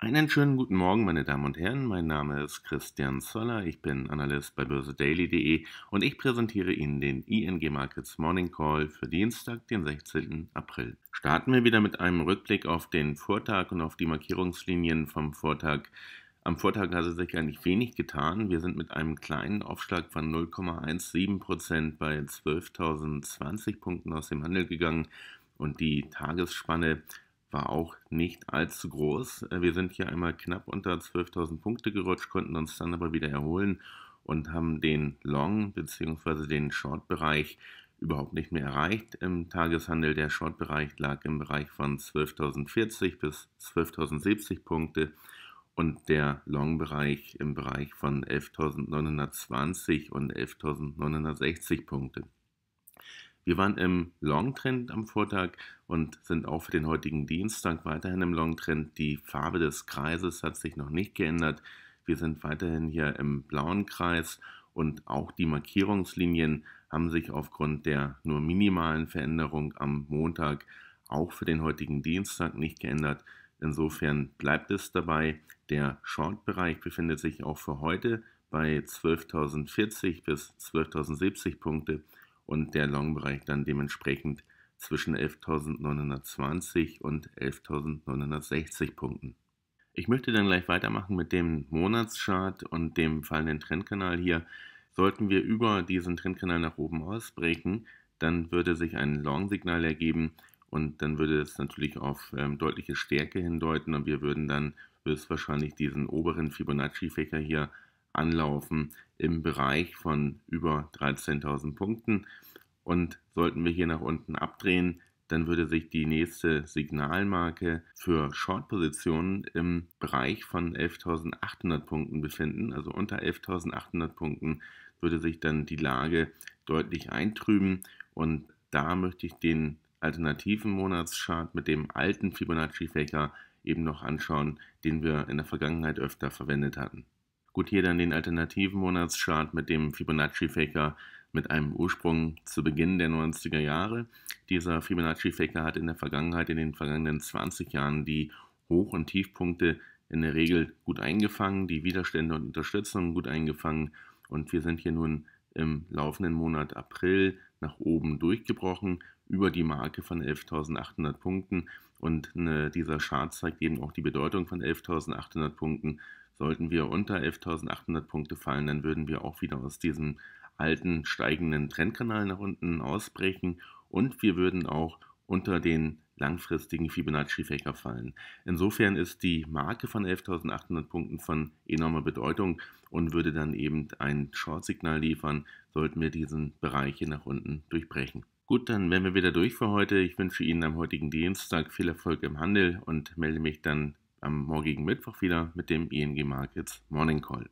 Einen schönen guten Morgen, meine Damen und Herren. Mein Name ist Christian Zoller. Ich bin Analyst bei börsedaily.de und ich präsentiere Ihnen den ING Markets Morning Call für Dienstag, den 16. April. Starten wir wieder mit einem Rückblick auf den Vortag und auf die Markierungslinien vom Vortag. Am Vortag hat es sich eigentlich wenig getan. Wir sind mit einem kleinen Aufschlag von 0,17% bei 12.020 Punkten aus dem Handel gegangen und die Tagesspanne war auch nicht allzu groß. Äh, wir sind hier einmal knapp unter 12.000 Punkte gerutscht, konnten uns dann aber wieder erholen und haben den Long- bzw. den Short-Bereich überhaupt nicht mehr erreicht im Tageshandel. Der Short-Bereich lag im Bereich von 12.040 bis 12.070 Punkte und der Long-Bereich im Bereich von 11.920 und 11.960 Punkte. Wir waren im Longtrend am Vortag und sind auch für den heutigen Dienstag weiterhin im Longtrend. Die Farbe des Kreises hat sich noch nicht geändert. Wir sind weiterhin hier im blauen Kreis und auch die Markierungslinien haben sich aufgrund der nur minimalen Veränderung am Montag auch für den heutigen Dienstag nicht geändert. Insofern bleibt es dabei. Der Short-Bereich befindet sich auch für heute bei 12.040 bis 12.070 Punkte und der Long-Bereich dann dementsprechend zwischen 11.920 und 11.960 Punkten. Ich möchte dann gleich weitermachen mit dem Monatschart und dem fallenden Trendkanal hier. Sollten wir über diesen Trendkanal nach oben ausbrechen, dann würde sich ein Long-Signal ergeben und dann würde es natürlich auf ähm, deutliche Stärke hindeuten und wir würden dann höchstwahrscheinlich diesen oberen Fibonacci-Fächer hier anlaufen im Bereich von über 13.000 Punkten. Und sollten wir hier nach unten abdrehen, dann würde sich die nächste Signalmarke für Short-Positionen im Bereich von 11.800 Punkten befinden. Also unter 11.800 Punkten würde sich dann die Lage deutlich eintrüben. Und da möchte ich den alternativen Monatschart mit dem alten Fibonacci-Fächer eben noch anschauen, den wir in der Vergangenheit öfter verwendet hatten. Gut, hier dann den alternativen Monatschart mit dem Fibonacci-Faker mit einem Ursprung zu Beginn der 90er Jahre. Dieser Fibonacci-Faker hat in der Vergangenheit, in den vergangenen 20 Jahren, die Hoch- und Tiefpunkte in der Regel gut eingefangen, die Widerstände und Unterstützung gut eingefangen. Und wir sind hier nun im laufenden Monat April nach oben durchgebrochen, über die Marke von 11.800 Punkten. Und ne, dieser Chart zeigt eben auch die Bedeutung von 11.800 Punkten Sollten wir unter 11.800 Punkte fallen, dann würden wir auch wieder aus diesem alten steigenden Trendkanal nach unten ausbrechen und wir würden auch unter den langfristigen Fibonacci-Faker fallen. Insofern ist die Marke von 11.800 Punkten von enormer Bedeutung und würde dann eben ein Short-Signal liefern, sollten wir diesen Bereich hier nach unten durchbrechen. Gut, dann wären wir wieder durch für heute. Ich wünsche Ihnen am heutigen Dienstag viel Erfolg im Handel und melde mich dann am morgigen Mittwoch wieder mit dem ING e Markets Morning Call.